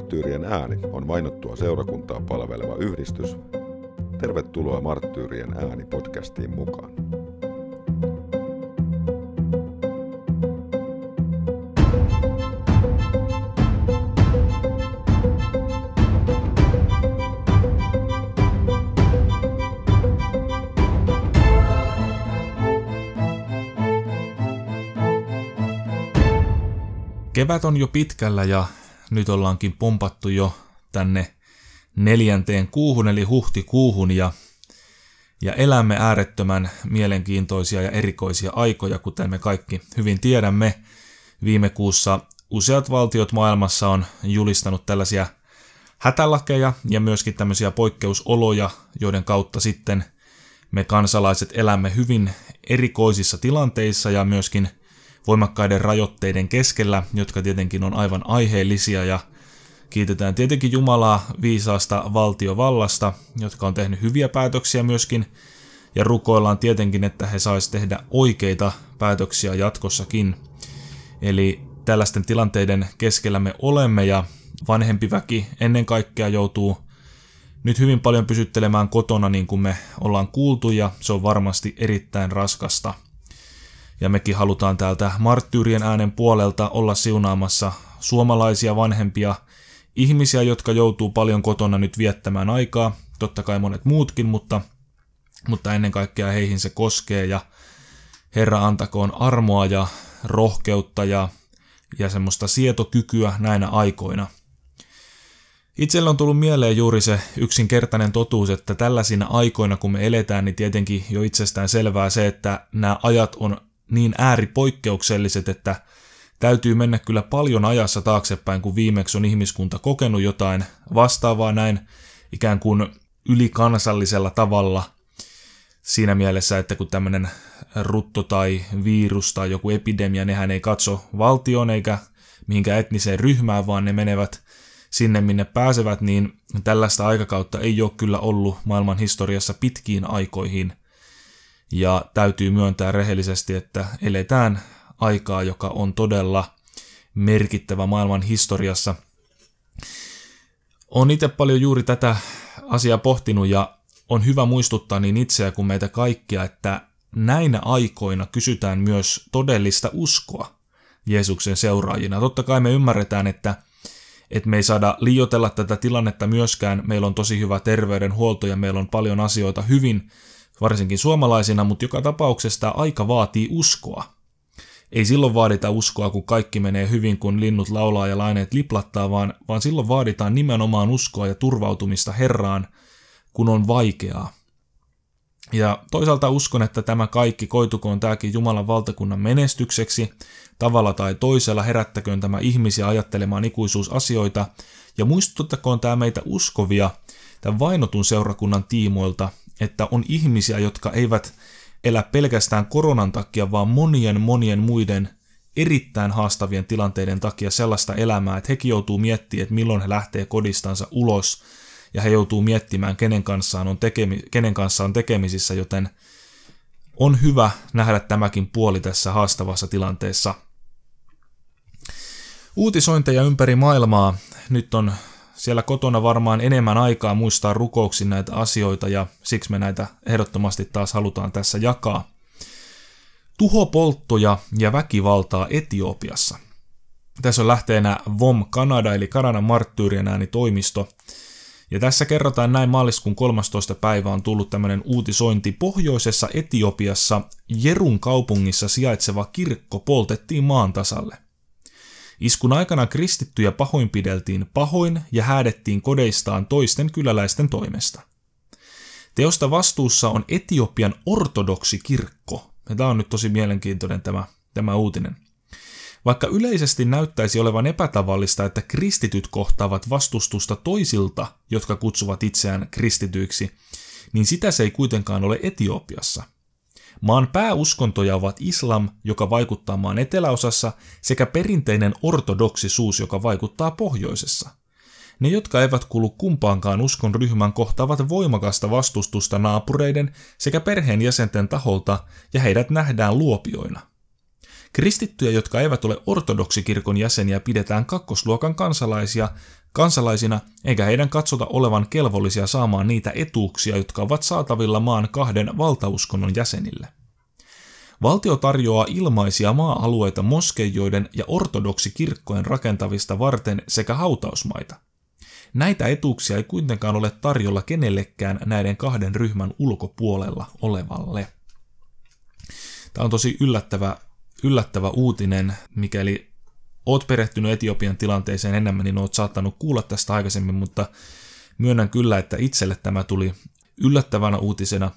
Marttyyrien ääni on vainottua seurakuntaa palveleva yhdistys. Tervetuloa Marttyyrien ääni podcastiin mukaan. Kevät on jo pitkällä ja nyt ollaankin pompattu jo tänne neljänteen kuuhun eli huhtikuuhun ja, ja elämme äärettömän mielenkiintoisia ja erikoisia aikoja, kuten me kaikki hyvin tiedämme. Viime kuussa useat valtiot maailmassa on julistanut tällaisia hätälakeja ja myöskin tämmöisiä poikkeusoloja, joiden kautta sitten me kansalaiset elämme hyvin erikoisissa tilanteissa ja myöskin – voimakkaiden rajoitteiden keskellä, jotka tietenkin on aivan aiheellisia ja kiitetään tietenkin Jumalaa viisaasta valtiovallasta, jotka on tehnyt hyviä päätöksiä myöskin ja rukoillaan tietenkin, että he sais tehdä oikeita päätöksiä jatkossakin. Eli tällaisten tilanteiden keskellä me olemme ja vanhempi väki ennen kaikkea joutuu nyt hyvin paljon pysyttelemään kotona niin kuin me ollaan kuultu ja se on varmasti erittäin raskasta – ja mekin halutaan täältä marttyyrien äänen puolelta olla siunaamassa suomalaisia vanhempia, ihmisiä, jotka joutuu paljon kotona nyt viettämään aikaa, totta kai monet muutkin, mutta, mutta ennen kaikkea heihin se koskee ja Herra antakoon armoa ja rohkeutta ja, ja semmoista sietokykyä näinä aikoina. Itselle on tullut mieleen juuri se yksinkertainen totuus, että tällaisina aikoina kun me eletään, niin tietenkin jo itsestään selvää se, että nämä ajat on niin ääripoikkeukselliset, että täytyy mennä kyllä paljon ajassa taaksepäin, kun viimeksi on ihmiskunta kokenut jotain vastaavaa näin ikään kuin ylikansallisella tavalla siinä mielessä, että kun tämmöinen rutto tai virus tai joku epidemia, nehän ei katso valtioon eikä mihinkä etniseen ryhmään, vaan ne menevät sinne, minne pääsevät, niin tällaista aikakautta ei ole kyllä ollut maailman historiassa pitkiin aikoihin. Ja täytyy myöntää rehellisesti, että eletään aikaa, joka on todella merkittävä maailman historiassa. On itse paljon juuri tätä asiaa pohtinut ja on hyvä muistuttaa niin itseä kuin meitä kaikkia, että näinä aikoina kysytään myös todellista uskoa Jeesuksen seuraajina. Totta kai me ymmärretään, että, että me ei saada liiotella tätä tilannetta myöskään. Meillä on tosi hyvä terveydenhuolto ja meillä on paljon asioita hyvin, varsinkin suomalaisina, mutta joka tapauksessa tämä aika vaatii uskoa. Ei silloin vaadita uskoa, kun kaikki menee hyvin, kun linnut laulaa ja laineet liplattaa, vaan, vaan silloin vaaditaan nimenomaan uskoa ja turvautumista Herraan, kun on vaikeaa. Ja toisaalta uskon, että tämä kaikki koitukoon tämäkin Jumalan valtakunnan menestykseksi, tavalla tai toisella herättäköön tämä ihmisiä ajattelemaan ikuisuusasioita, ja muistuttakoon tämä meitä uskovia tämän vainotun seurakunnan tiimoilta, että on ihmisiä, jotka eivät elä pelkästään koronan takia, vaan monien monien muiden erittäin haastavien tilanteiden takia sellaista elämää, että hekin joutuu miettimään, että milloin he lähtee kodistansa ulos ja he joutuu miettimään, kenen kanssa on, tekemi- kenen kanssa on tekemisissä, joten on hyvä nähdä tämäkin puoli tässä haastavassa tilanteessa. Uutisointeja ympäri maailmaa. Nyt on siellä kotona varmaan enemmän aikaa muistaa rukouksin näitä asioita ja siksi me näitä ehdottomasti taas halutaan tässä jakaa. Tuhopolttoja ja väkivaltaa Etiopiassa. Tässä on lähteenä VOM Kanada eli Kanadan marttyyrien äänitoimisto. Ja tässä kerrotaan näin maaliskuun 13. päivä on tullut tämmöinen uutisointi. Pohjoisessa Etiopiassa Jerun kaupungissa sijaitseva kirkko poltettiin maan tasalle – Iskun aikana kristittyjä pahoinpideltiin pahoin ja häädettiin kodeistaan toisten kyläläisten toimesta. Teosta vastuussa on Etiopian ortodoksi kirkko. Ja tämä on nyt tosi mielenkiintoinen tämä, tämä uutinen. Vaikka yleisesti näyttäisi olevan epätavallista, että kristityt kohtaavat vastustusta toisilta, jotka kutsuvat itseään kristityiksi, niin sitä se ei kuitenkaan ole Etiopiassa – Maan pääuskontoja ovat islam, joka vaikuttaa maan eteläosassa, sekä perinteinen ortodoksisuus, joka vaikuttaa pohjoisessa. Ne, jotka eivät kuulu kumpaankaan uskon ryhmän, kohtaavat voimakasta vastustusta naapureiden sekä perheenjäsenten taholta ja heidät nähdään luopioina. Kristittyjä, jotka eivät ole ortodoksikirkon jäseniä, pidetään kakkosluokan kansalaisia, kansalaisina, eikä heidän katsota olevan kelvollisia saamaan niitä etuuksia, jotka ovat saatavilla maan kahden valtauskonnon jäsenille. Valtio tarjoaa ilmaisia maa-alueita moskeijoiden ja ortodoksikirkkojen rakentavista varten sekä hautausmaita. Näitä etuuksia ei kuitenkaan ole tarjolla kenellekään näiden kahden ryhmän ulkopuolella olevalle. Tämä on tosi yllättävä, yllättävä uutinen, mikäli oot perehtynyt Etiopian tilanteeseen enemmän, niin oot saattanut kuulla tästä aikaisemmin, mutta myönnän kyllä, että itselle tämä tuli yllättävänä uutisena.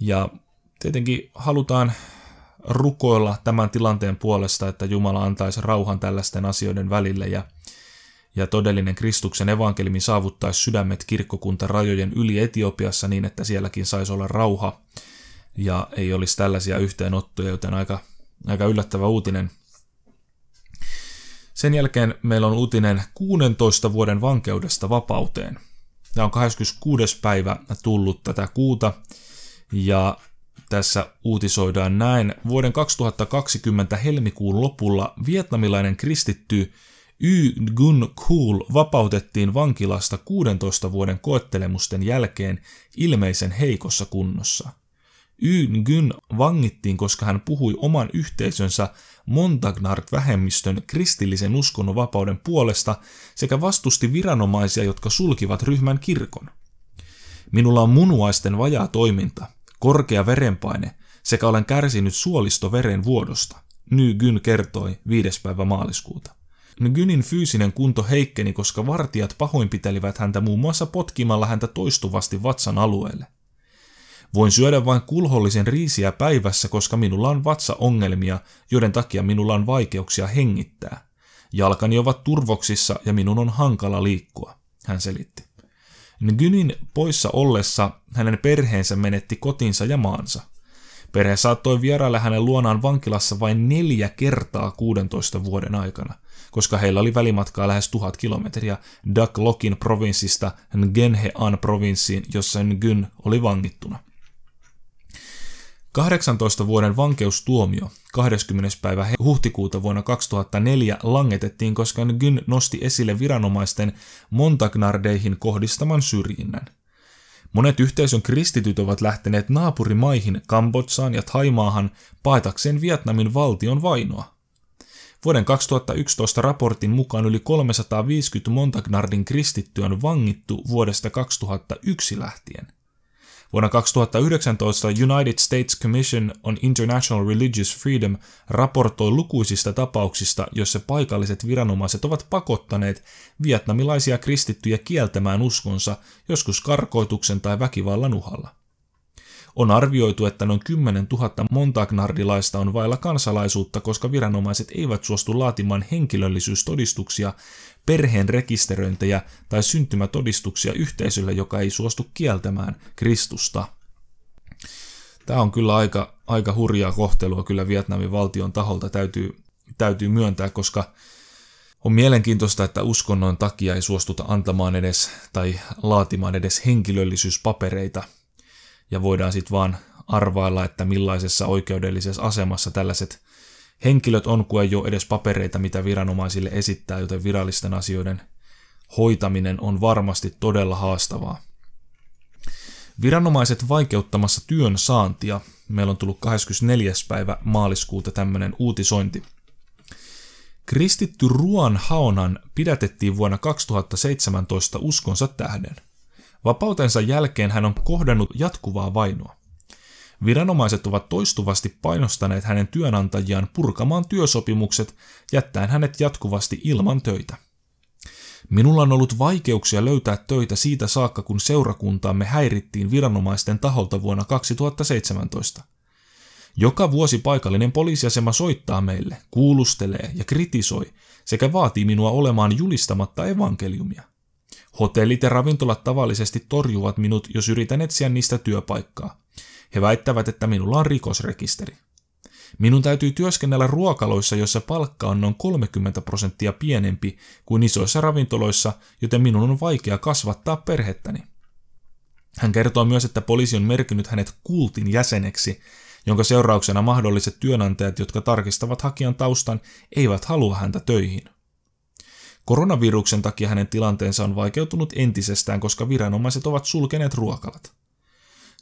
Ja tietenkin halutaan rukoilla tämän tilanteen puolesta, että Jumala antaisi rauhan tällaisten asioiden välille ja, ja todellinen Kristuksen evankelimi saavuttaisi sydämet rajojen yli Etiopiassa niin, että sielläkin saisi olla rauha ja ei olisi tällaisia yhteenottoja, joten aika, aika yllättävä uutinen sen jälkeen meillä on uutinen 16 vuoden vankeudesta vapauteen. Tämä on 26. päivä tullut tätä kuuta ja tässä uutisoidaan näin. Vuoden 2020 helmikuun lopulla vietnamilainen kristitty Y Gun Cool vapautettiin vankilasta 16 vuoden koettelemusten jälkeen ilmeisen heikossa kunnossa – Yn-Gyn vangittiin, koska hän puhui oman yhteisönsä Montagnard-vähemmistön kristillisen uskonnonvapauden puolesta sekä vastusti viranomaisia, jotka sulkivat ryhmän kirkon. Minulla on munuaisten vajaa toiminta, korkea verenpaine sekä olen kärsinyt suolistoveren vuodosta, Nygyn kertoi 5. päivä maaliskuuta. Nygynin fyysinen kunto heikkeni, koska vartijat pahoinpitelivät häntä muun muassa potkimalla häntä toistuvasti vatsan alueelle. Voin syödä vain kulhollisen riisiä päivässä, koska minulla on vatsaongelmia, joiden takia minulla on vaikeuksia hengittää. Jalkani ovat turvoksissa ja minun on hankala liikkua, hän selitti. Ngunin poissa ollessa hänen perheensä menetti kotinsa ja maansa. Perhe saattoi vierailla hänen luonaan vankilassa vain neljä kertaa 16 vuoden aikana, koska heillä oli välimatkaa lähes tuhat kilometriä Dak Lokin provinssista Ngenhean provinssiin, jossa Ngyn oli vangittuna. 18 vuoden vankeustuomio 20. päivä huhtikuuta vuonna 2004 langetettiin, koska Gyn nosti esille viranomaisten Montagnardeihin kohdistaman syrjinnän. Monet yhteisön kristityt ovat lähteneet naapurimaihin Kambodsaan ja Taimaahan paetakseen Vietnamin valtion vainoa. Vuoden 2011 raportin mukaan yli 350 Montagnardin kristittyä on vangittu vuodesta 2001 lähtien – Vuonna 2019 United States Commission on International Religious Freedom raportoi lukuisista tapauksista, joissa paikalliset viranomaiset ovat pakottaneet vietnamilaisia kristittyjä kieltämään uskonsa, joskus karkoituksen tai väkivallan uhalla. On arvioitu, että noin 10 000 montagnardilaista on vailla kansalaisuutta, koska viranomaiset eivät suostu laatimaan henkilöllisyystodistuksia, perheen rekisteröintejä tai syntymätodistuksia yhteisölle, joka ei suostu kieltämään Kristusta. Tämä on kyllä aika, aika hurjaa kohtelua kyllä Vietnamin valtion taholta täytyy, täytyy myöntää, koska on mielenkiintoista, että uskonnon takia ei suostuta antamaan edes tai laatimaan edes henkilöllisyyspapereita – ja voidaan sitten vaan arvailla, että millaisessa oikeudellisessa asemassa tällaiset henkilöt on, kun ei ole edes papereita, mitä viranomaisille esittää, joten virallisten asioiden hoitaminen on varmasti todella haastavaa. Viranomaiset vaikeuttamassa työn saantia. Meillä on tullut 24. päivä maaliskuuta tämmöinen uutisointi. Kristitty Ruan Haonan pidätettiin vuonna 2017 uskonsa tähden – Vapautensa jälkeen hän on kohdannut jatkuvaa vainoa. Viranomaiset ovat toistuvasti painostaneet hänen työnantajiaan purkamaan työsopimukset, jättäen hänet jatkuvasti ilman töitä. Minulla on ollut vaikeuksia löytää töitä siitä saakka, kun seurakuntaamme häirittiin viranomaisten taholta vuonna 2017. Joka vuosi paikallinen poliisiasema soittaa meille, kuulustelee ja kritisoi sekä vaatii minua olemaan julistamatta evankeliumia. Hotellit ja ravintolat tavallisesti torjuvat minut, jos yritän etsiä niistä työpaikkaa. He väittävät, että minulla on rikosrekisteri. Minun täytyy työskennellä ruokaloissa, joissa palkka on noin 30 prosenttia pienempi kuin isoissa ravintoloissa, joten minun on vaikea kasvattaa perhettäni. Hän kertoo myös, että poliisi on merkinnyt hänet kultin jäseneksi, jonka seurauksena mahdolliset työnantajat, jotka tarkistavat hakijan taustan, eivät halua häntä töihin. Koronaviruksen takia hänen tilanteensa on vaikeutunut entisestään, koska viranomaiset ovat sulkeneet ruokalat.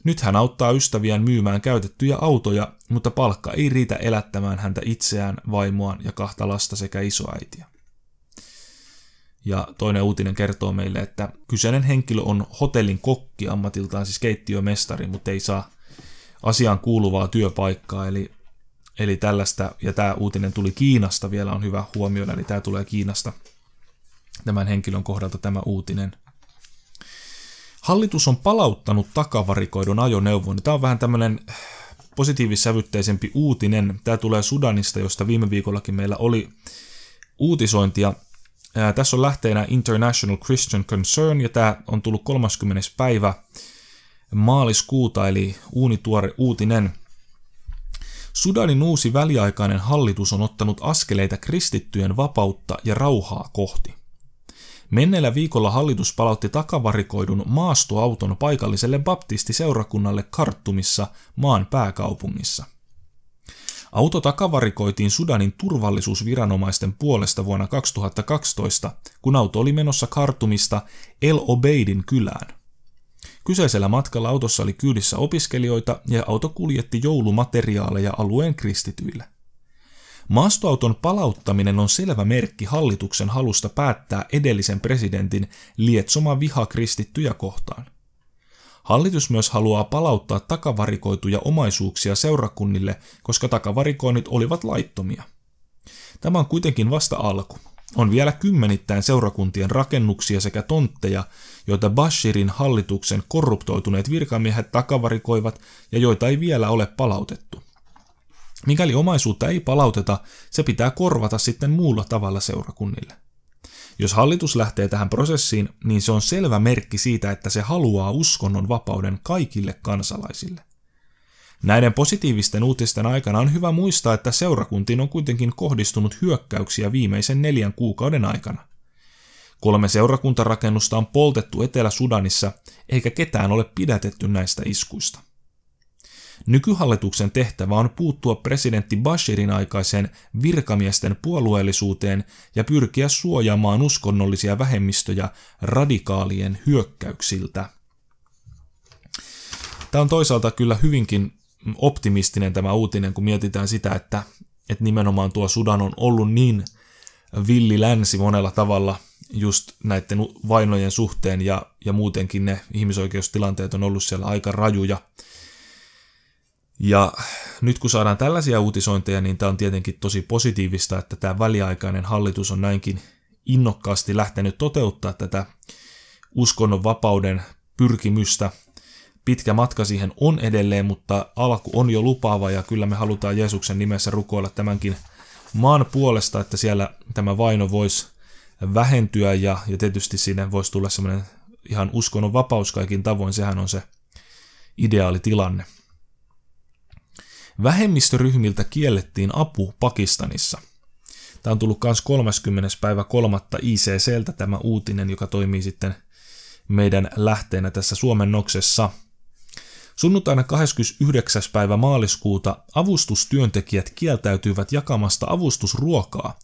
Nyt hän auttaa ystäviään myymään käytettyjä autoja, mutta palkka ei riitä elättämään häntä itseään, vaimoaan ja kahta lasta sekä isoäitiä. Ja toinen uutinen kertoo meille, että kyseinen henkilö on hotellin kokki ammatiltaan, siis keittiömestari, mutta ei saa asiaan kuuluvaa työpaikkaa, eli, eli tällaista, ja tämä uutinen tuli Kiinasta, vielä on hyvä huomioida, eli tämä tulee Kiinasta – tämän henkilön kohdalta tämä uutinen. Hallitus on palauttanut takavarikoidun ajoneuvon. Tämä on vähän tämmöinen positiivissävytteisempi uutinen. Tämä tulee Sudanista, josta viime viikollakin meillä oli uutisointia. Ää, tässä on lähteenä International Christian Concern, ja tämä on tullut 30. päivä maaliskuuta, eli uunituore uutinen. Sudanin uusi väliaikainen hallitus on ottanut askeleita kristittyjen vapautta ja rauhaa kohti. Menneellä viikolla hallitus palautti takavarikoidun maastoauton paikalliselle baptistiseurakunnalle Karttumissa, maan pääkaupungissa. Auto takavarikoitiin Sudanin turvallisuusviranomaisten puolesta vuonna 2012, kun auto oli menossa Kartumista El Obeidin kylään. Kyseisellä matkalla autossa oli kyydissä opiskelijoita ja auto kuljetti joulumateriaaleja alueen kristityille. Maastoauton palauttaminen on selvä merkki hallituksen halusta päättää edellisen presidentin lietsoma viha kristittyjä kohtaan. Hallitus myös haluaa palauttaa takavarikoituja omaisuuksia seurakunnille, koska takavarikoinnit olivat laittomia. Tämä on kuitenkin vasta alku. On vielä kymmenittäin seurakuntien rakennuksia sekä tontteja, joita Bashirin hallituksen korruptoituneet virkamiehet takavarikoivat ja joita ei vielä ole palautettu. Mikäli omaisuutta ei palauteta, se pitää korvata sitten muulla tavalla seurakunnille. Jos hallitus lähtee tähän prosessiin, niin se on selvä merkki siitä, että se haluaa uskonnon vapauden kaikille kansalaisille. Näiden positiivisten uutisten aikana on hyvä muistaa, että seurakuntiin on kuitenkin kohdistunut hyökkäyksiä viimeisen neljän kuukauden aikana. Kolme seurakuntarakennusta on poltettu Etelä-Sudanissa, eikä ketään ole pidätetty näistä iskuista. Nykyhallituksen tehtävä on puuttua presidentti Bashirin aikaiseen virkamiesten puolueellisuuteen ja pyrkiä suojaamaan uskonnollisia vähemmistöjä radikaalien hyökkäyksiltä. Tämä on toisaalta kyllä hyvinkin optimistinen tämä uutinen, kun mietitään sitä, että, että nimenomaan tuo Sudan on ollut niin villi länsi monella tavalla just näiden vainojen suhteen ja, ja muutenkin ne ihmisoikeustilanteet on ollut siellä aika rajuja ja nyt kun saadaan tällaisia uutisointeja, niin tämä on tietenkin tosi positiivista, että tämä väliaikainen hallitus on näinkin innokkaasti lähtenyt toteuttaa tätä uskonnonvapauden pyrkimystä. Pitkä matka siihen on edelleen, mutta alku on jo lupaava ja kyllä me halutaan Jeesuksen nimessä rukoilla tämänkin maan puolesta, että siellä tämä vaino voisi vähentyä ja, ja tietysti sinne voisi tulla semmoinen ihan uskonnonvapaus kaikin tavoin, sehän on se ideaali tilanne. Vähemmistöryhmiltä kiellettiin apu Pakistanissa. Tämä on tullut myös 30. päivä 3. ICCltä tämä uutinen, joka toimii sitten meidän lähteenä tässä Suomen noksessa. Sunnuntaina 29. päivä maaliskuuta avustustyöntekijät kieltäytyivät jakamasta avustusruokaa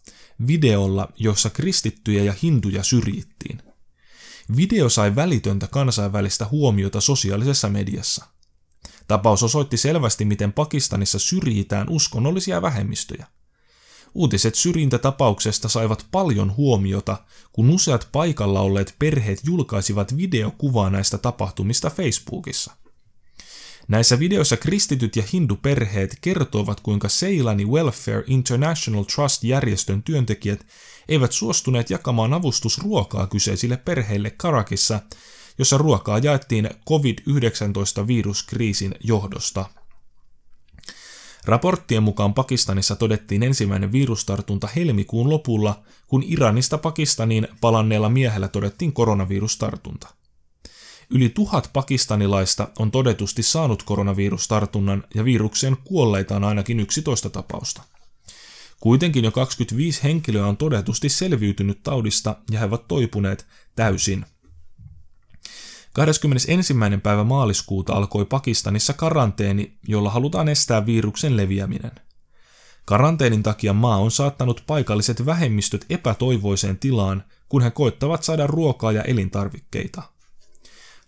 videolla, jossa kristittyjä ja hinduja syrjittiin. Video sai välitöntä kansainvälistä huomiota sosiaalisessa mediassa – Tapaus osoitti selvästi, miten Pakistanissa syrjitään uskonnollisia vähemmistöjä. Uutiset syrjintätapauksesta saivat paljon huomiota, kun useat paikalla olleet perheet julkaisivat videokuvaa näistä tapahtumista Facebookissa. Näissä videoissa kristityt ja hinduperheet kertoivat, kuinka Seilani Welfare International Trust-järjestön työntekijät eivät suostuneet jakamaan avustusruokaa kyseisille perheille Karakissa, jossa ruokaa jaettiin COVID-19-viruskriisin johdosta. Raporttien mukaan Pakistanissa todettiin ensimmäinen virustartunta helmikuun lopulla, kun Iranista Pakistaniin palanneella miehellä todettiin koronavirustartunta. Yli tuhat pakistanilaista on todetusti saanut koronavirustartunnan ja virukseen kuolleita on ainakin 11 tapausta. Kuitenkin jo 25 henkilöä on todetusti selviytynyt taudista ja he ovat toipuneet täysin – 21. päivä maaliskuuta alkoi Pakistanissa karanteeni, jolla halutaan estää viruksen leviäminen. Karanteenin takia maa on saattanut paikalliset vähemmistöt epätoivoiseen tilaan, kun he koittavat saada ruokaa ja elintarvikkeita.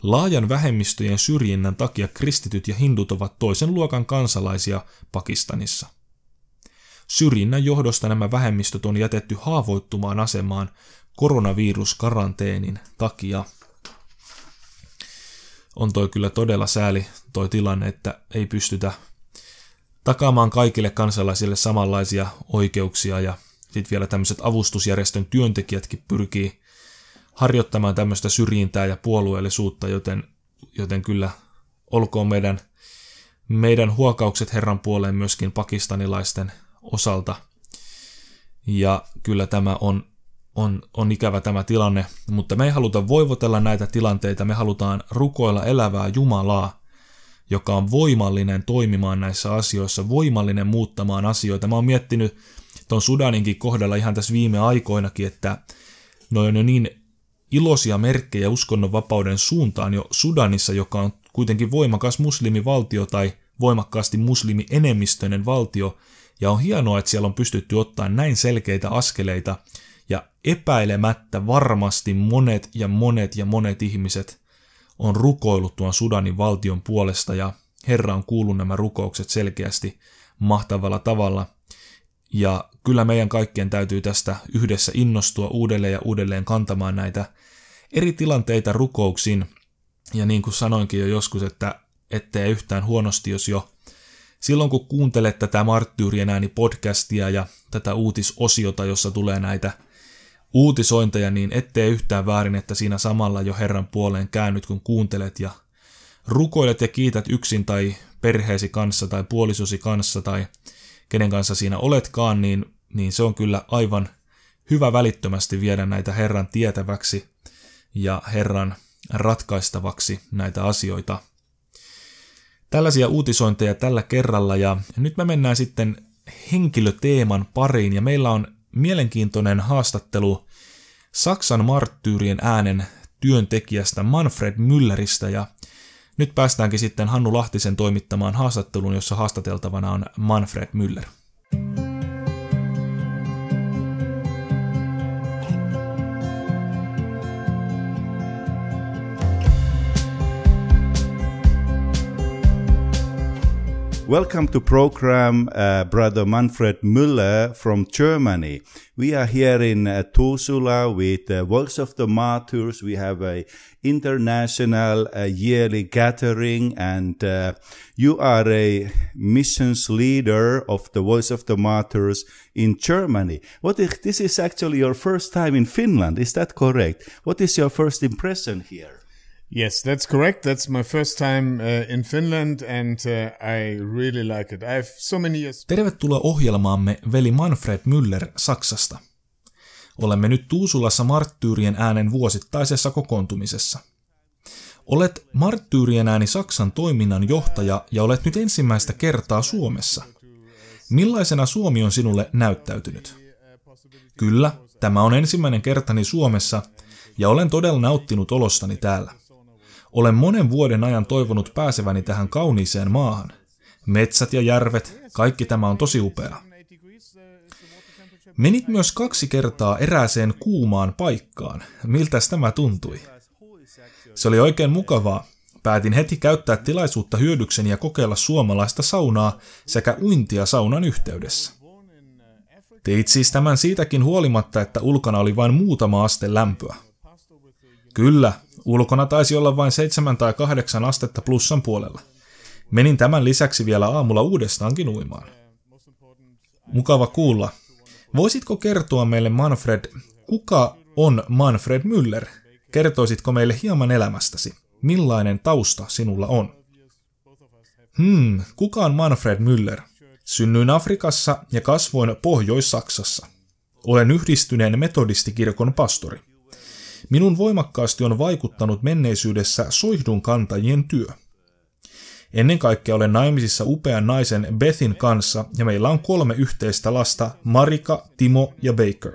Laajan vähemmistöjen syrjinnän takia kristityt ja hindut ovat toisen luokan kansalaisia Pakistanissa. Syrjinnän johdosta nämä vähemmistöt on jätetty haavoittumaan asemaan koronaviruskaranteenin takia on toi kyllä todella sääli toi tilanne, että ei pystytä takaamaan kaikille kansalaisille samanlaisia oikeuksia ja sitten vielä tämmöiset avustusjärjestön työntekijätkin pyrkii harjoittamaan tämmöistä syrjintää ja puolueellisuutta, joten, joten kyllä olkoon meidän, meidän huokaukset Herran puoleen myöskin pakistanilaisten osalta. Ja kyllä tämä on on, on ikävä tämä tilanne, mutta me ei haluta voivotella näitä tilanteita, me halutaan rukoilla elävää Jumalaa, joka on voimallinen toimimaan näissä asioissa, voimallinen muuttamaan asioita. Mä oon miettinyt ton Sudaninkin kohdalla ihan tässä viime aikoinakin, että noin on jo niin iloisia merkkejä uskonnonvapauden suuntaan jo Sudanissa, joka on kuitenkin voimakas muslimivaltio tai voimakkaasti muslimienemmistöinen valtio, ja on hienoa, että siellä on pystytty ottaa näin selkeitä askeleita – ja epäilemättä varmasti monet ja monet ja monet ihmiset on rukoillut tuon Sudanin valtion puolesta ja Herra on kuullut nämä rukoukset selkeästi mahtavalla tavalla. Ja kyllä meidän kaikkien täytyy tästä yhdessä innostua uudelleen ja uudelleen kantamaan näitä eri tilanteita rukouksin. Ja niin kuin sanoinkin jo joskus, että ettei yhtään huonosti, jos jo silloin kun kuuntelet tätä Marttyyrien ääni podcastia ja tätä uutisosiota, jossa tulee näitä – uutisointeja niin ettei yhtään väärin, että siinä samalla jo Herran puoleen käännyt, kun kuuntelet ja rukoilet ja kiität yksin tai perheesi kanssa tai puolisosi kanssa tai kenen kanssa siinä oletkaan, niin, niin se on kyllä aivan hyvä välittömästi viedä näitä Herran tietäväksi ja Herran ratkaistavaksi näitä asioita. Tällaisia uutisointeja tällä kerralla ja nyt me mennään sitten henkilöteeman pariin ja meillä on mielenkiintoinen haastattelu Saksan marttyyrien äänen työntekijästä Manfred Mülleristä ja nyt päästäänkin sitten Hannu Lahtisen toimittamaan haastatteluun, jossa haastateltavana on Manfred Müller. Welcome to program uh, Brother Manfred Müller from Germany. We are here in uh, Tursula with uh, Voice of the Martyrs. We have a international uh, yearly gathering and uh, you are a missions leader of the Voice of the Martyrs in Germany. What is, this is actually your first time in Finland. Is that correct? What is your first impression here? Yes, that's correct. That's my first time uh, in Finland and uh, I really like it. have so many years. Tervetuloa ohjelmaamme veli Manfred Müller Saksasta. Olemme nyt Tuusulassa Marttyyrien äänen vuosittaisessa kokoontumisessa. Olet Marttyyrien ääni Saksan toiminnan johtaja ja olet nyt ensimmäistä kertaa Suomessa. Millaisena Suomi on sinulle näyttäytynyt? Kyllä, tämä on ensimmäinen kertani Suomessa ja olen todella nauttinut olostani täällä. Olen monen vuoden ajan toivonut pääseväni tähän kauniiseen maahan. Metsät ja järvet, kaikki tämä on tosi upea. Menit myös kaksi kertaa erääseen kuumaan paikkaan. Miltäs tämä tuntui? Se oli oikein mukavaa. Päätin heti käyttää tilaisuutta hyödykseni ja kokeilla suomalaista saunaa sekä uintia saunan yhteydessä. Teit siis tämän siitäkin huolimatta, että ulkona oli vain muutama aste lämpöä. Kyllä, Ulkona taisi olla vain 7 tai 8 astetta plussan puolella. Menin tämän lisäksi vielä aamulla uudestaankin uimaan. Mukava kuulla. Voisitko kertoa meille Manfred, kuka on Manfred Müller? Kertoisitko meille hieman elämästäsi? Millainen tausta sinulla on? Hmm, kuka on Manfred Müller? Synnyin Afrikassa ja kasvoin Pohjois-Saksassa. Olen yhdistyneen metodistikirkon pastori. Minun voimakkaasti on vaikuttanut menneisyydessä soihdun kantajien työ. Ennen kaikkea olen naimisissa upean naisen Bethin kanssa ja meillä on kolme yhteistä lasta, Marika, Timo ja Baker.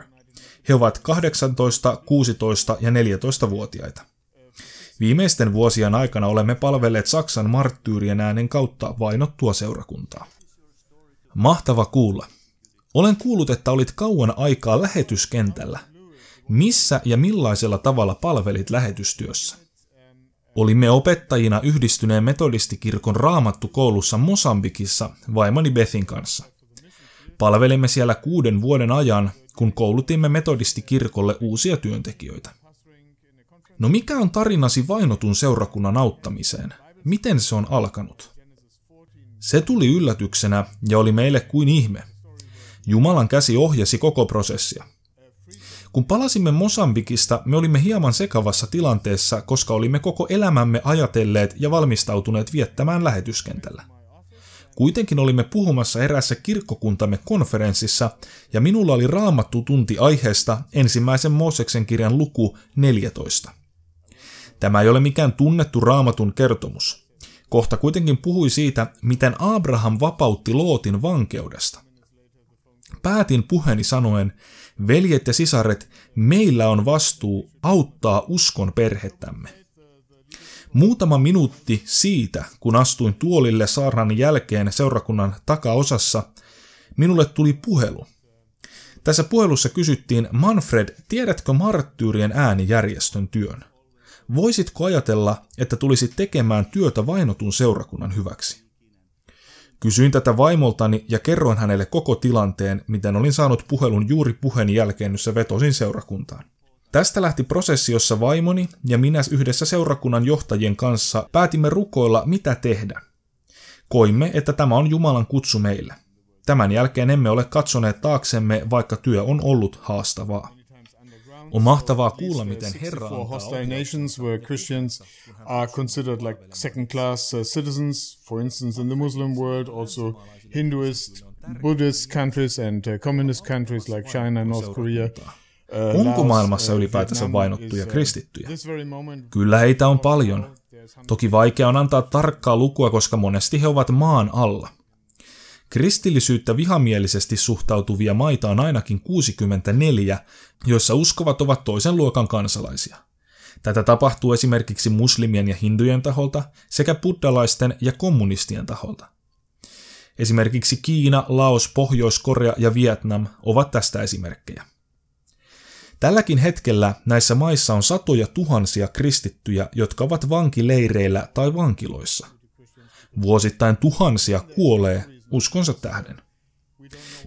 He ovat 18, 16 ja 14-vuotiaita. Viimeisten vuosien aikana olemme palvelleet Saksan marttyyrien äänen kautta vainottua seurakuntaa. Mahtava kuulla. Olen kuullut, että olit kauan aikaa lähetyskentällä missä ja millaisella tavalla palvelit lähetystyössä. Olimme opettajina yhdistyneen metodistikirkon raamattukoulussa Mosambikissa vaimoni Bethin kanssa. Palvelimme siellä kuuden vuoden ajan, kun koulutimme metodistikirkolle uusia työntekijöitä. No mikä on tarinasi vainotun seurakunnan auttamiseen? Miten se on alkanut? Se tuli yllätyksenä ja oli meille kuin ihme. Jumalan käsi ohjasi koko prosessia – kun palasimme Mosambikista, me olimme hieman sekavassa tilanteessa, koska olimme koko elämämme ajatelleet ja valmistautuneet viettämään lähetyskentällä. Kuitenkin olimme puhumassa eräässä kirkkokuntamme konferenssissa, ja minulla oli raamattu tunti aiheesta ensimmäisen Mooseksen kirjan luku 14. Tämä ei ole mikään tunnettu raamatun kertomus. Kohta kuitenkin puhui siitä, miten Abraham vapautti Lootin vankeudesta. Päätin puheeni sanoen, Veljet ja sisaret, meillä on vastuu auttaa uskon perhettämme. Muutama minuutti siitä, kun astuin tuolille saarnan jälkeen seurakunnan takaosassa, minulle tuli puhelu. Tässä puhelussa kysyttiin, Manfred, tiedätkö marttyyrien äänijärjestön työn? Voisitko ajatella, että tulisit tekemään työtä vainotun seurakunnan hyväksi? Kysyin tätä vaimoltani ja kerroin hänelle koko tilanteen, miten olin saanut puhelun juuri puheen jälkeen, jossa vetosin seurakuntaan. Tästä lähti prosessi, jossa vaimoni ja minä yhdessä seurakunnan johtajien kanssa päätimme rukoilla, mitä tehdä. Koimme, että tämä on Jumalan kutsu meille. Tämän jälkeen emme ole katsoneet taaksemme, vaikka työ on ollut haastavaa. On mahtavaa kuulla, miten Herra antaa hostile nations where Christians are considered like second-class uh, citizens, for instance in the Muslim world, also Hinduist, Buddhist countries and uh, communist countries like China and North Korea. Uh, Onko maailmassa ylipäätänsä vainottuja kristittyjä? Kyllä heitä on paljon. Toki vaikea on antaa tarkkaa lukua, koska monesti he ovat maan alla. Kristillisyyttä vihamielisesti suhtautuvia maita on ainakin 64, joissa uskovat ovat toisen luokan kansalaisia. Tätä tapahtuu esimerkiksi muslimien ja hindujen taholta sekä buddalaisten ja kommunistien taholta. Esimerkiksi Kiina, Laos, Pohjois-Korea ja Vietnam ovat tästä esimerkkejä. Tälläkin hetkellä näissä maissa on satoja tuhansia kristittyjä, jotka ovat vankileireillä tai vankiloissa. Vuosittain tuhansia kuolee uskonsa tähden.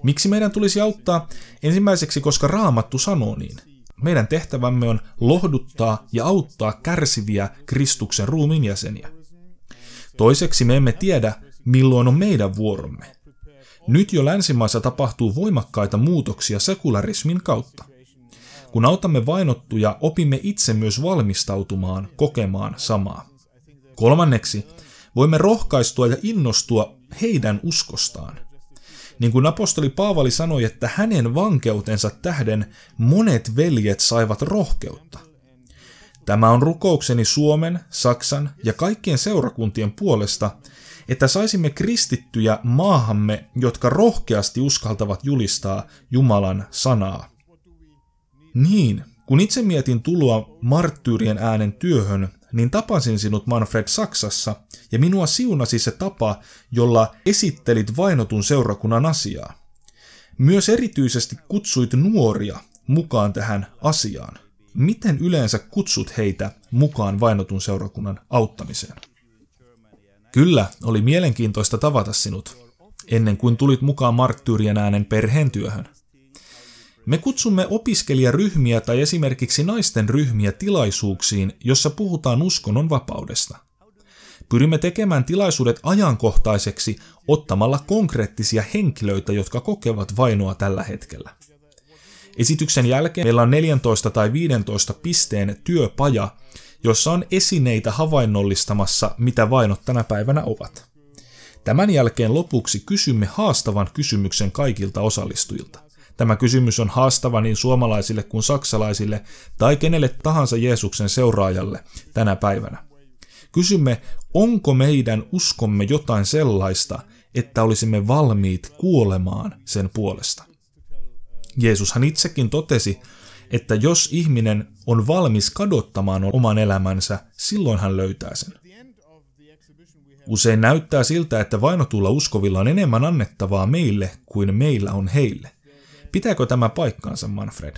Miksi meidän tulisi auttaa? Ensimmäiseksi, koska Raamattu sanoo niin. Meidän tehtävämme on lohduttaa ja auttaa kärsiviä Kristuksen ruumiin jäseniä. Toiseksi me emme tiedä, milloin on meidän vuoromme. Nyt jo länsimaissa tapahtuu voimakkaita muutoksia sekularismin kautta. Kun autamme vainottuja, opimme itse myös valmistautumaan kokemaan samaa. Kolmanneksi, voimme rohkaistua ja innostua heidän uskostaan. Niin kuin apostoli Paavali sanoi, että hänen vankeutensa tähden monet veljet saivat rohkeutta. Tämä on rukoukseni Suomen, Saksan ja kaikkien seurakuntien puolesta, että saisimme kristittyjä maahamme, jotka rohkeasti uskaltavat julistaa Jumalan sanaa. Niin, kun itse mietin tuloa marttyyrien äänen työhön, niin tapasin sinut Manfred Saksassa, ja minua siunasi se tapa, jolla esittelit vainotun seurakunnan asiaa. Myös erityisesti kutsuit nuoria mukaan tähän asiaan. Miten yleensä kutsut heitä mukaan vainotun seurakunnan auttamiseen? Kyllä, oli mielenkiintoista tavata sinut, ennen kuin tulit mukaan äänen perheen työhön – me kutsumme opiskelijaryhmiä tai esimerkiksi naisten ryhmiä tilaisuuksiin, jossa puhutaan uskonnon vapaudesta. Pyrimme tekemään tilaisuudet ajankohtaiseksi ottamalla konkreettisia henkilöitä, jotka kokevat vainoa tällä hetkellä. Esityksen jälkeen meillä on 14 tai 15 pisteen työpaja, jossa on esineitä havainnollistamassa, mitä vainot tänä päivänä ovat. Tämän jälkeen lopuksi kysymme haastavan kysymyksen kaikilta osallistujilta. Tämä kysymys on haastava niin suomalaisille kuin saksalaisille tai kenelle tahansa Jeesuksen seuraajalle tänä päivänä. Kysymme, onko meidän uskomme jotain sellaista, että olisimme valmiit kuolemaan sen puolesta. Jeesushan itsekin totesi, että jos ihminen on valmis kadottamaan oman elämänsä, silloin hän löytää sen. Usein näyttää siltä, että vainotulla uskovilla on enemmän annettavaa meille kuin meillä on heille. Pitääkö tämä paikkaansa, Manfred?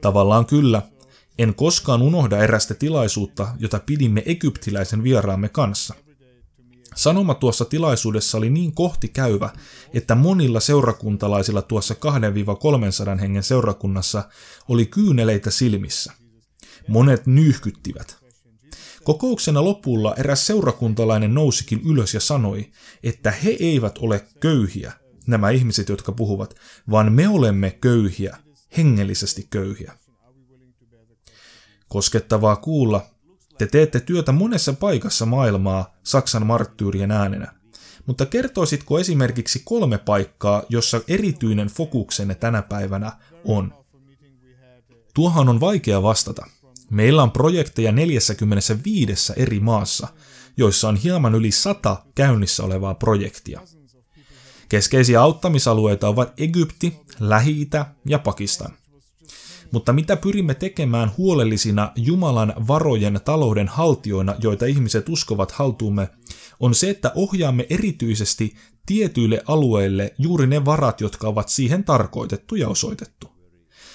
Tavallaan kyllä. En koskaan unohda erästä tilaisuutta, jota pidimme egyptiläisen vieraamme kanssa. Sanoma tuossa tilaisuudessa oli niin kohti käyvä, että monilla seurakuntalaisilla tuossa 2-300 hengen seurakunnassa oli kyyneleitä silmissä. Monet nyyhkyttivät. Kokouksena lopulla eräs seurakuntalainen nousikin ylös ja sanoi, että he eivät ole köyhiä, nämä ihmiset, jotka puhuvat, vaan me olemme köyhiä, hengellisesti köyhiä. Koskettavaa kuulla, te teette työtä monessa paikassa maailmaa Saksan marttyyrien äänenä. Mutta kertoisitko esimerkiksi kolme paikkaa, jossa erityinen fokuksenne tänä päivänä on? Tuohan on vaikea vastata. Meillä on projekteja 45 eri maassa, joissa on hieman yli 100 käynnissä olevaa projektia. Keskeisiä auttamisalueita ovat Egypti, lähi ja Pakistan. Mutta mitä pyrimme tekemään huolellisina Jumalan varojen talouden haltioina, joita ihmiset uskovat haltuumme, on se, että ohjaamme erityisesti tietyille alueille juuri ne varat, jotka ovat siihen tarkoitettu ja osoitettu.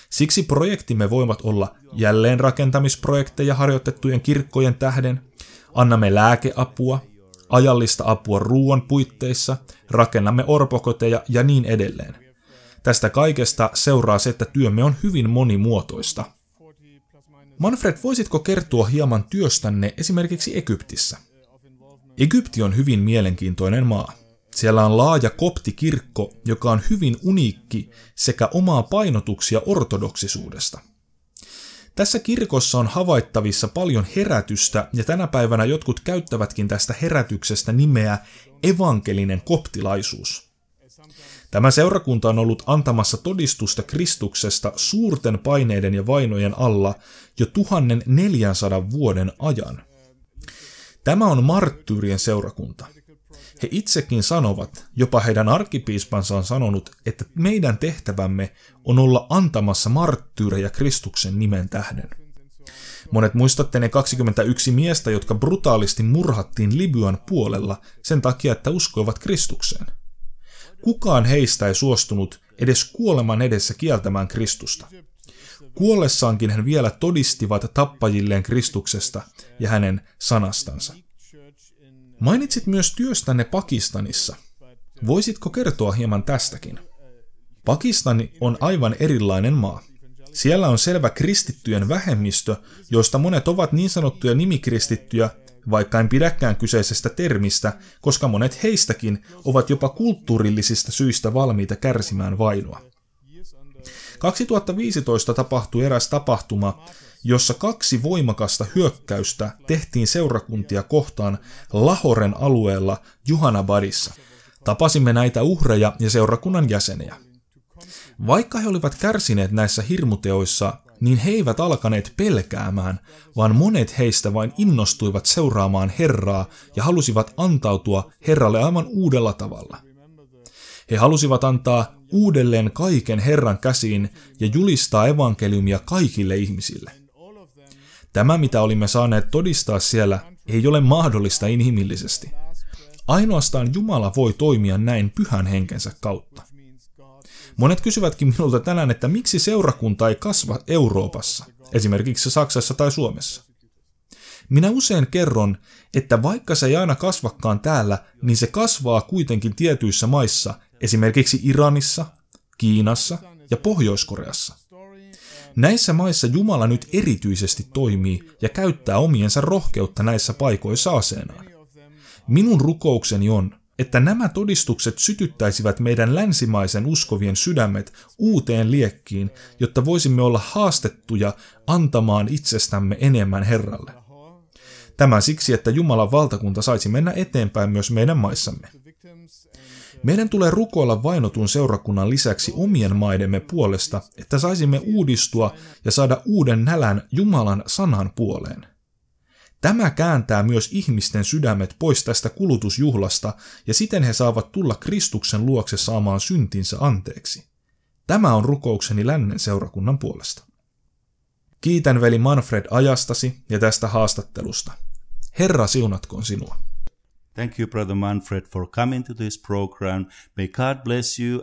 Siksi projektimme voivat olla jälleenrakentamisprojekteja harjoitettujen kirkkojen tähden, annamme lääkeapua, ajallista apua ruoan puitteissa, rakennamme orpokoteja ja niin edelleen. Tästä kaikesta seuraa se, että työmme on hyvin monimuotoista. Manfred, voisitko kertoa hieman työstänne esimerkiksi Egyptissä? Egypti on hyvin mielenkiintoinen maa. Siellä on laaja koptikirkko, joka on hyvin uniikki sekä omaa painotuksia ortodoksisuudesta – tässä kirkossa on havaittavissa paljon herätystä ja tänä päivänä jotkut käyttävätkin tästä herätyksestä nimeä evankelinen koptilaisuus. Tämä seurakunta on ollut antamassa todistusta Kristuksesta suurten paineiden ja vainojen alla jo 1400 vuoden ajan. Tämä on marttyyrien seurakunta. He itsekin sanovat, jopa heidän arkkipiispansa on sanonut, että meidän tehtävämme on olla antamassa marttyyrejä Kristuksen nimen tähden. Monet muistatte ne 21 miestä, jotka brutaalisti murhattiin Libyan puolella sen takia, että uskoivat Kristukseen. Kukaan heistä ei suostunut edes kuoleman edessä kieltämään Kristusta. Kuollessaankin hän vielä todistivat tappajilleen Kristuksesta ja hänen sanastansa. Mainitsit myös työstänne Pakistanissa. Voisitko kertoa hieman tästäkin? Pakistani on aivan erilainen maa. Siellä on selvä kristittyjen vähemmistö, joista monet ovat niin sanottuja nimikristittyjä, vaikka en pidäkään kyseisestä termistä, koska monet heistäkin ovat jopa kulttuurillisista syistä valmiita kärsimään vainoa. 2015 tapahtui eräs tapahtuma, jossa kaksi voimakasta hyökkäystä tehtiin seurakuntia kohtaan Lahoren alueella Juhanabadissa. Tapasimme näitä uhreja ja seurakunnan jäseniä. Vaikka he olivat kärsineet näissä hirmuteoissa, niin he eivät alkaneet pelkäämään, vaan monet heistä vain innostuivat seuraamaan Herraa ja halusivat antautua Herralle aivan uudella tavalla. He halusivat antaa uudelleen kaiken Herran käsiin ja julistaa evankeliumia kaikille ihmisille. Tämä, mitä olimme saaneet todistaa siellä, ei ole mahdollista inhimillisesti. Ainoastaan Jumala voi toimia näin pyhän henkensä kautta. Monet kysyvätkin minulta tänään, että miksi seurakunta ei kasva Euroopassa, esimerkiksi Saksassa tai Suomessa. Minä usein kerron, että vaikka se ei aina kasvakaan täällä, niin se kasvaa kuitenkin tietyissä maissa, esimerkiksi Iranissa, Kiinassa ja Pohjois-Koreassa. Näissä maissa Jumala nyt erityisesti toimii ja käyttää omiensa rohkeutta näissä paikoissa aseenaan. Minun rukoukseni on, että nämä todistukset sytyttäisivät meidän länsimaisen uskovien sydämet uuteen liekkiin, jotta voisimme olla haastettuja antamaan itsestämme enemmän Herralle. Tämä siksi, että Jumalan valtakunta saisi mennä eteenpäin myös meidän maissamme. Meidän tulee rukoilla vainotun seurakunnan lisäksi omien maidemme puolesta, että saisimme uudistua ja saada uuden nälän Jumalan sanan puoleen. Tämä kääntää myös ihmisten sydämet pois tästä kulutusjuhlasta ja siten he saavat tulla Kristuksen luokse saamaan syntinsä anteeksi. Tämä on rukoukseni lännen seurakunnan puolesta. Kiitän veli Manfred ajastasi ja tästä haastattelusta. Herra siunatkoon sinua. Thank you, Brother Manfred, for coming to this program. May God bless you.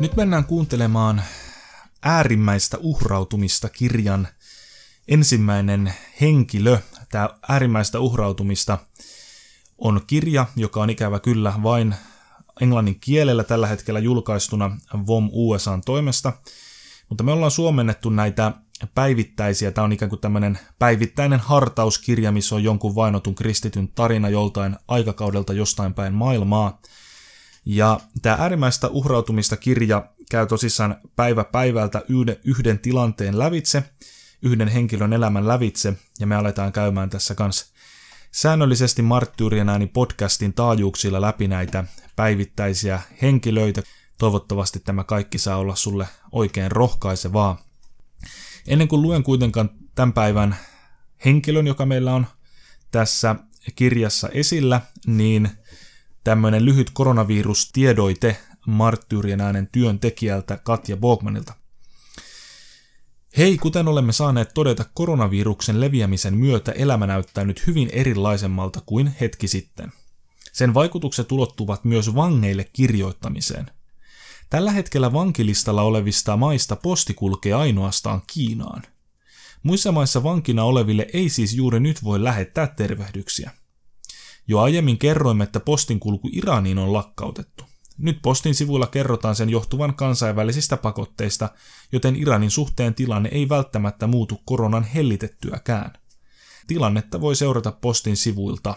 Nyt mennään kuuntelemaan äärimmäistä uhrautumista kirjan ensimmäinen henkilö. Tämä äärimmäistä uhrautumista on kirja, joka on ikävä kyllä vain englannin kielellä tällä hetkellä julkaistuna VOM USAn toimesta, mutta me ollaan suomennettu näitä päivittäisiä, tämä on ikään kuin tämmöinen päivittäinen hartauskirja, missä on jonkun vainotun kristityn tarina joltain aikakaudelta jostain päin maailmaa. Ja tämä äärimmäistä uhrautumista kirja käy tosissaan päivä päivältä yhden, yhden tilanteen lävitse, yhden henkilön elämän lävitse, ja me aletaan käymään tässä kanssa Säännöllisesti Marttyyrien ääni podcastin taajuuksilla läpi näitä päivittäisiä henkilöitä. Toivottavasti tämä kaikki saa olla sulle oikein rohkaisevaa. Ennen kuin luen kuitenkaan tämän päivän henkilön, joka meillä on tässä kirjassa esillä, niin tämmöinen lyhyt koronavirustiedoite marttyyrien äänen työntekijältä Katja Bogmanilta. Hei, kuten olemme saaneet todeta, koronaviruksen leviämisen myötä elämä näyttää nyt hyvin erilaisemmalta kuin hetki sitten. Sen vaikutukset ulottuvat myös vangeille kirjoittamiseen. Tällä hetkellä vankilistalla olevista maista posti kulkee ainoastaan Kiinaan. Muissa maissa vankina oleville ei siis juuri nyt voi lähettää tervehdyksiä. Jo aiemmin kerroimme, että postin kulku Iraniin on lakkautettu. Nyt postin sivuilla kerrotaan sen johtuvan kansainvälisistä pakotteista, joten Iranin suhteen tilanne ei välttämättä muutu koronan hellitettyäkään. Tilannetta voi seurata postin sivuilta.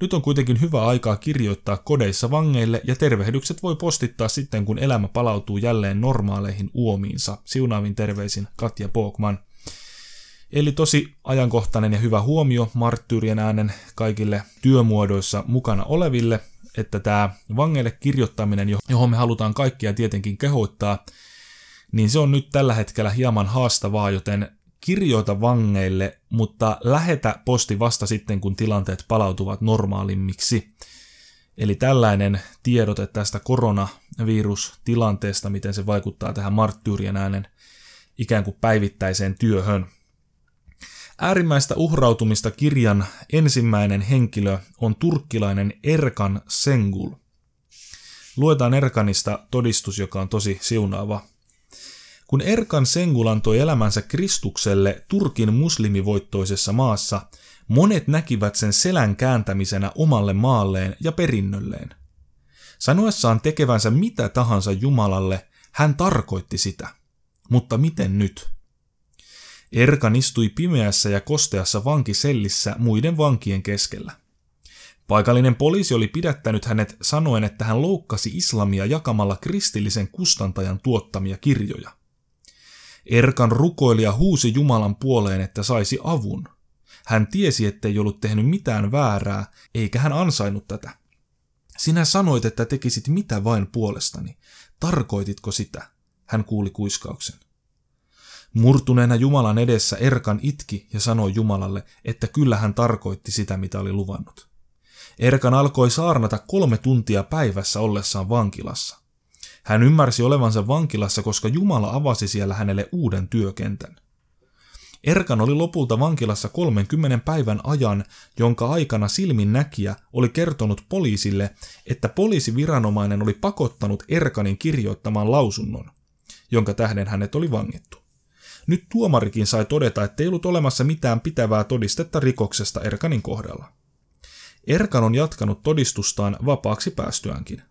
Nyt on kuitenkin hyvä aikaa kirjoittaa kodeissa vangeille ja tervehdykset voi postittaa sitten, kun elämä palautuu jälleen normaaleihin uomiinsa. Siunaavin terveisin Katja Pookman. Eli tosi ajankohtainen ja hyvä huomio marttyyrien äänen kaikille työmuodoissa mukana oleville – että tämä vangeille kirjoittaminen, johon me halutaan kaikkia tietenkin kehoittaa, niin se on nyt tällä hetkellä hieman haastavaa, joten kirjoita vangeille, mutta lähetä posti vasta sitten, kun tilanteet palautuvat normaalimmiksi. Eli tällainen tiedote tästä koronavirustilanteesta, miten se vaikuttaa tähän marttyyrien äänen ikään kuin päivittäiseen työhön. Äärimmäistä uhrautumista kirjan ensimmäinen henkilö on turkkilainen Erkan Sengul. Luetaan Erkanista todistus, joka on tosi siunaava. Kun Erkan Sengul antoi elämänsä Kristukselle Turkin muslimivoittoisessa maassa, monet näkivät sen selän kääntämisenä omalle maalleen ja perinnölleen. Sanoessaan tekevänsä mitä tahansa Jumalalle, hän tarkoitti sitä. Mutta miten nyt? Erkan istui pimeässä ja kosteassa vankisellissä muiden vankien keskellä. Paikallinen poliisi oli pidättänyt hänet sanoen, että hän loukkasi islamia jakamalla kristillisen kustantajan tuottamia kirjoja. Erkan rukoilija huusi Jumalan puoleen, että saisi avun. Hän tiesi, ettei ollut tehnyt mitään väärää, eikä hän ansainnut tätä. Sinä sanoit, että tekisit mitä vain puolestani. Tarkoititko sitä? Hän kuuli kuiskauksen. Murtuneena Jumalan edessä Erkan itki ja sanoi Jumalalle, että kyllä hän tarkoitti sitä, mitä oli luvannut. Erkan alkoi saarnata kolme tuntia päivässä ollessaan vankilassa. Hän ymmärsi olevansa vankilassa, koska Jumala avasi siellä hänelle uuden työkentän. Erkan oli lopulta vankilassa 30 päivän ajan, jonka aikana silmin näkijä oli kertonut poliisille, että poliisiviranomainen oli pakottanut Erkanin kirjoittamaan lausunnon, jonka tähden hänet oli vangittu. Nyt tuomarikin sai todeta, että ei ollut olemassa mitään pitävää todistetta rikoksesta Erkanin kohdalla. Erkan on jatkanut todistustaan vapaaksi päästyäänkin.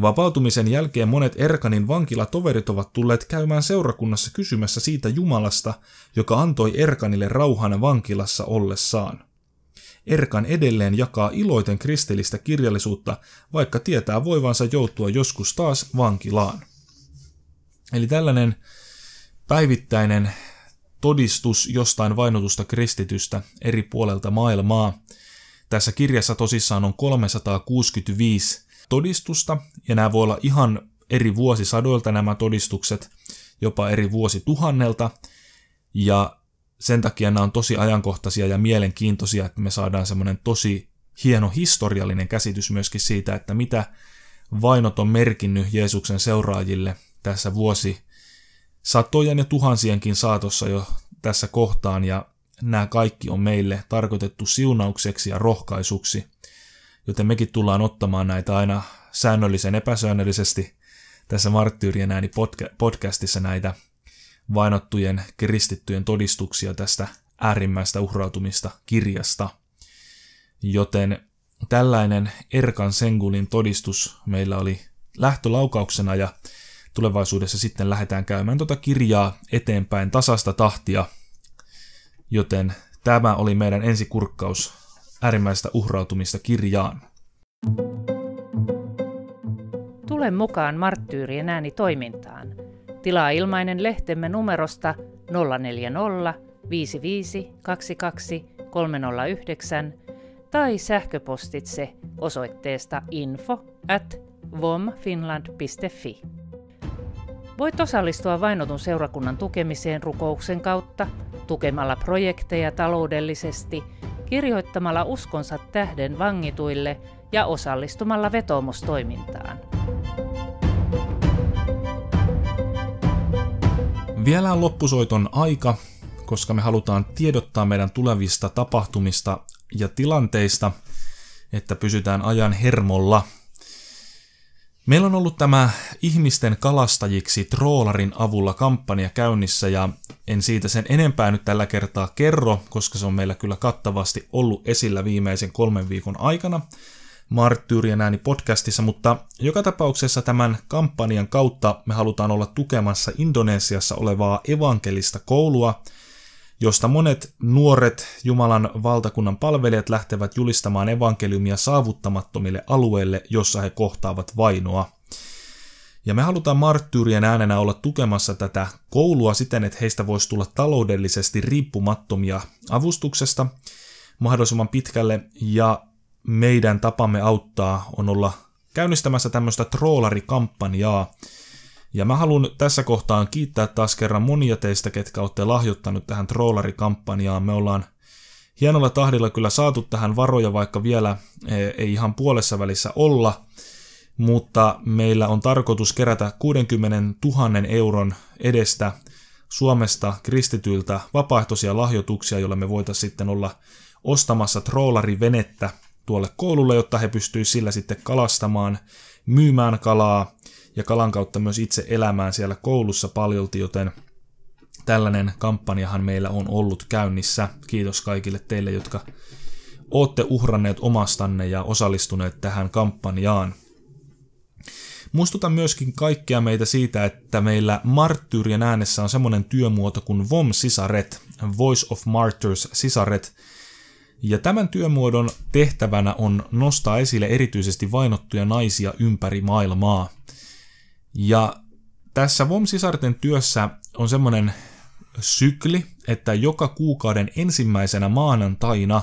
Vapautumisen jälkeen monet Erkanin vankilatoverit ovat tulleet käymään seurakunnassa kysymässä siitä Jumalasta, joka antoi Erkanille rauhan vankilassa ollessaan. Erkan edelleen jakaa iloiten kristillistä kirjallisuutta, vaikka tietää voivansa joutua joskus taas vankilaan. Eli tällainen päivittäinen todistus jostain vainotusta kristitystä eri puolelta maailmaa. Tässä kirjassa tosissaan on 365 todistusta, ja nämä voi olla ihan eri vuosisadoilta nämä todistukset, jopa eri vuosituhannelta, ja sen takia nämä on tosi ajankohtaisia ja mielenkiintoisia, että me saadaan semmoinen tosi hieno historiallinen käsitys myöskin siitä, että mitä vainot on merkinnyt Jeesuksen seuraajille tässä vuosi satojen ja tuhansienkin saatossa jo tässä kohtaan ja nämä kaikki on meille tarkoitettu siunaukseksi ja rohkaisuksi, joten mekin tullaan ottamaan näitä aina säännöllisen epäsäännöllisesti tässä Marttyyrien ääni podcastissa näitä vainottujen kristittyjen todistuksia tästä äärimmäistä uhrautumista kirjasta. Joten tällainen Erkan Sengulin todistus meillä oli lähtölaukauksena ja tulevaisuudessa sitten lähdetään käymään tuota kirjaa eteenpäin tasasta tahtia, joten tämä oli meidän ensikurkkaus äärimmäistä uhrautumista kirjaan. Tule mukaan Marttyyrien ääni toimintaan. Tilaa ilmainen lehtemme numerosta 040 55 22 309 tai sähköpostitse osoitteesta info at vomfinland.fi. Voit osallistua Vainotun seurakunnan tukemiseen rukouksen kautta, tukemalla projekteja taloudellisesti, kirjoittamalla uskonsa tähden vangituille ja osallistumalla vetoomustoimintaan. Vielä on loppusoiton aika, koska me halutaan tiedottaa meidän tulevista tapahtumista ja tilanteista, että pysytään ajan hermolla Meillä on ollut tämä ihmisten kalastajiksi troolarin avulla kampanja käynnissä ja en siitä sen enempää nyt tällä kertaa kerro, koska se on meillä kyllä kattavasti ollut esillä viimeisen kolmen viikon aikana Marttyyrien ääni podcastissa, mutta joka tapauksessa tämän kampanjan kautta me halutaan olla tukemassa Indonesiassa olevaa evankelista koulua – josta monet nuoret Jumalan valtakunnan palvelijat lähtevät julistamaan evankeliumia saavuttamattomille alueille, jossa he kohtaavat vainoa. Ja me halutaan marttyyrien äänenä olla tukemassa tätä koulua siten, että heistä voisi tulla taloudellisesti riippumattomia avustuksesta mahdollisimman pitkälle, ja meidän tapamme auttaa on olla käynnistämässä tämmöistä troolarikampanjaa, ja mä haluan tässä kohtaan kiittää taas kerran monia teistä, ketkä olette lahjoittanut tähän trollarikampanjaan. Me ollaan hienolla tahdilla kyllä saatu tähän varoja, vaikka vielä e, ei ihan puolessa välissä olla, mutta meillä on tarkoitus kerätä 60 000 euron edestä Suomesta kristityiltä vapaaehtoisia lahjoituksia, joilla me voitaisiin sitten olla ostamassa trollarivenettä tuolle koululle, jotta he pystyisivät sillä sitten kalastamaan, myymään kalaa ja kalan kautta myös itse elämään siellä koulussa paljolti, joten tällainen kampanjahan meillä on ollut käynnissä. Kiitos kaikille teille, jotka olette uhranneet omastanne ja osallistuneet tähän kampanjaan. Muistutan myöskin kaikkia meitä siitä, että meillä Marttyyrien äänessä on semmoinen työmuoto kuin VOM-sisaret, Voice of Martyrs-sisaret, ja tämän työmuodon tehtävänä on nostaa esille erityisesti vainottuja naisia ympäri maailmaa – ja tässä wom sisarten työssä on semmoinen sykli, että joka kuukauden ensimmäisenä maanantaina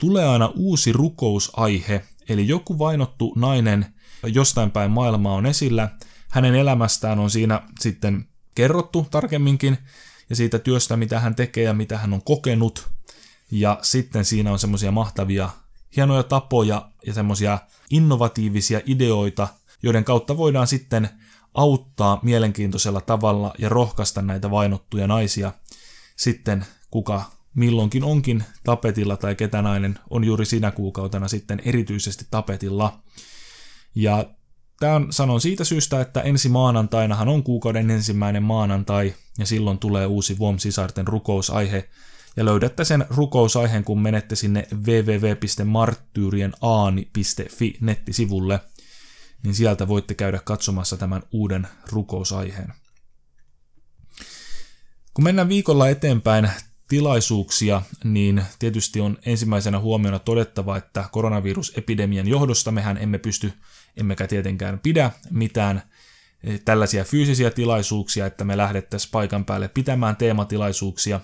tulee aina uusi rukousaihe, eli joku vainottu nainen jostain päin maailmaa on esillä, hänen elämästään on siinä sitten kerrottu tarkemminkin, ja siitä työstä, mitä hän tekee ja mitä hän on kokenut. Ja sitten siinä on semmoisia mahtavia, hienoja tapoja ja semmoisia innovatiivisia ideoita, joiden kautta voidaan sitten – auttaa mielenkiintoisella tavalla ja rohkaista näitä vainottuja naisia sitten kuka milloinkin onkin tapetilla tai ketä nainen on juuri sinä kuukautena sitten erityisesti tapetilla. Ja tämän sanon siitä syystä, että ensi maanantainahan on kuukauden ensimmäinen maanantai ja silloin tulee uusi Vom Sisarten rukousaihe. Ja löydätte sen rukousaiheen, kun menette sinne www.marttyyrienaani.fi nettisivulle – niin sieltä voitte käydä katsomassa tämän uuden rukousaiheen. Kun mennään viikolla eteenpäin tilaisuuksia, niin tietysti on ensimmäisenä huomiona todettava, että koronavirusepidemian johdosta mehän emme pysty, emmekä tietenkään pidä mitään eh, tällaisia fyysisiä tilaisuuksia, että me lähdettäisiin paikan päälle pitämään teematilaisuuksia.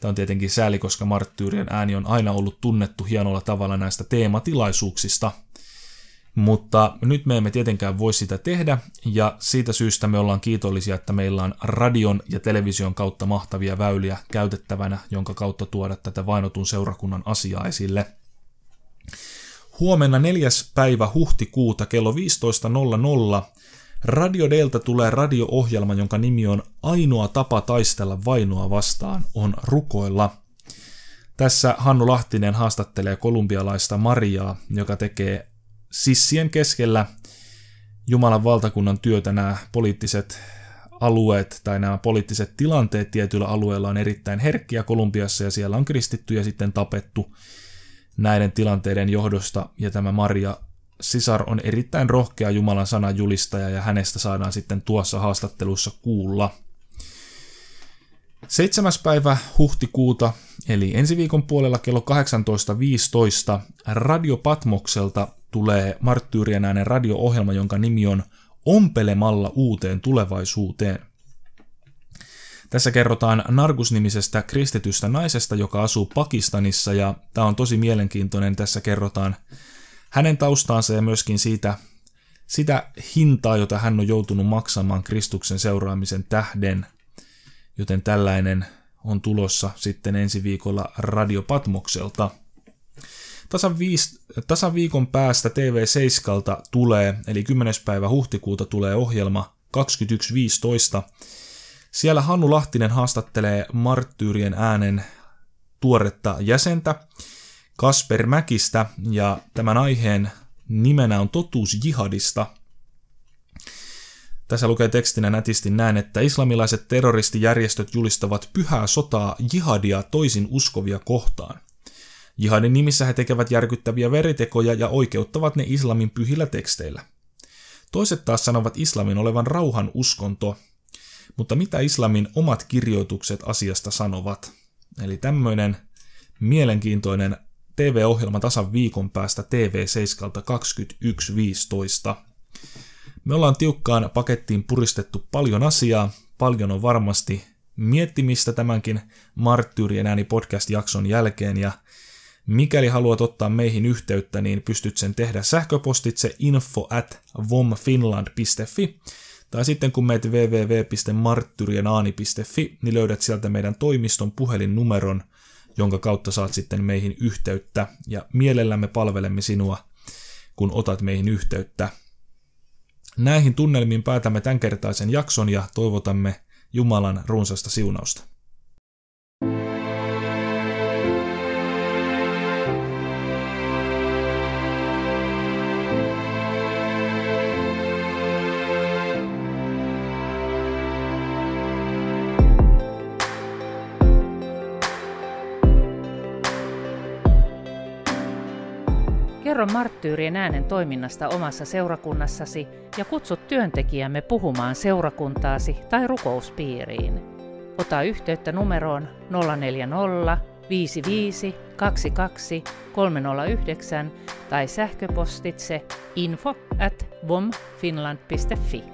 Tämä on tietenkin sääli, koska marttyyrien ääni on aina ollut tunnettu hienolla tavalla näistä teematilaisuuksista – mutta nyt me emme tietenkään voi sitä tehdä, ja siitä syystä me ollaan kiitollisia, että meillä on radion ja television kautta mahtavia väyliä käytettävänä, jonka kautta tuoda tätä vainotun seurakunnan asiaa esille. Huomenna 4. päivä huhtikuuta kello 15.00 Radio Delta tulee radio-ohjelma, jonka nimi on Ainoa tapa taistella vainoa vastaan on rukoilla – tässä Hannu Lahtinen haastattelee kolumbialaista Mariaa, joka tekee sissien keskellä Jumalan valtakunnan työtä nämä poliittiset alueet tai nämä poliittiset tilanteet tietyillä alueilla on erittäin herkkiä Kolumbiassa ja siellä on ja sitten tapettu näiden tilanteiden johdosta ja tämä Maria sisar on erittäin rohkea Jumalan sanan julistaja ja hänestä saadaan sitten tuossa haastattelussa kuulla. 7. päivä huhtikuuta, eli ensi viikon puolella kello 18.15, Radio Patmokselta tulee marttyyrienäinen radio-ohjelma, jonka nimi on Ompelemalla uuteen tulevaisuuteen. Tässä kerrotaan Nargus-nimisestä kristitystä naisesta, joka asuu Pakistanissa ja tämä on tosi mielenkiintoinen. Tässä kerrotaan hänen taustaansa ja myöskin siitä, sitä hintaa, jota hän on joutunut maksamaan Kristuksen seuraamisen tähden. Joten tällainen on tulossa sitten ensi viikolla Radio Patmokselta. Tasan, viis, tasan viikon päästä TV7 tulee, eli 10. päivä huhtikuuta tulee ohjelma 21.15. Siellä Hannu Lahtinen haastattelee marttyyrien äänen tuoretta jäsentä Kasper Mäkistä ja tämän aiheen nimenä on Totuus jihadista. Tässä lukee tekstinä nätisti näin, että islamilaiset terroristijärjestöt julistavat pyhää sotaa jihadia toisin uskovia kohtaan – Jihadin nimissä he tekevät järkyttäviä veritekoja ja oikeuttavat ne islamin pyhillä teksteillä. Toiset taas sanovat islamin olevan rauhan uskonto, mutta mitä islamin omat kirjoitukset asiasta sanovat? Eli tämmöinen mielenkiintoinen TV-ohjelma tasan viikon päästä TV7 21.15. Me ollaan tiukkaan pakettiin puristettu paljon asiaa, paljon on varmasti miettimistä tämänkin Marttyyrien ääni podcast-jakson jälkeen ja Mikäli haluat ottaa meihin yhteyttä, niin pystyt sen tehdä sähköpostitse info at vomfinland.fi tai sitten kun meet www.marttyrienaani.fi, niin löydät sieltä meidän toimiston puhelinnumeron, jonka kautta saat sitten meihin yhteyttä ja mielellämme palvelemme sinua, kun otat meihin yhteyttä. Näihin tunnelmiin päätämme tämänkertaisen jakson ja toivotamme Jumalan runsasta siunausta. Kerro marttyyrien äänen toiminnasta omassa seurakunnassasi ja kutsu työntekijämme puhumaan seurakuntaasi tai rukouspiiriin. Ota yhteyttä numeroon 040 55 22 309 tai sähköpostitse info at bomfinland.fi.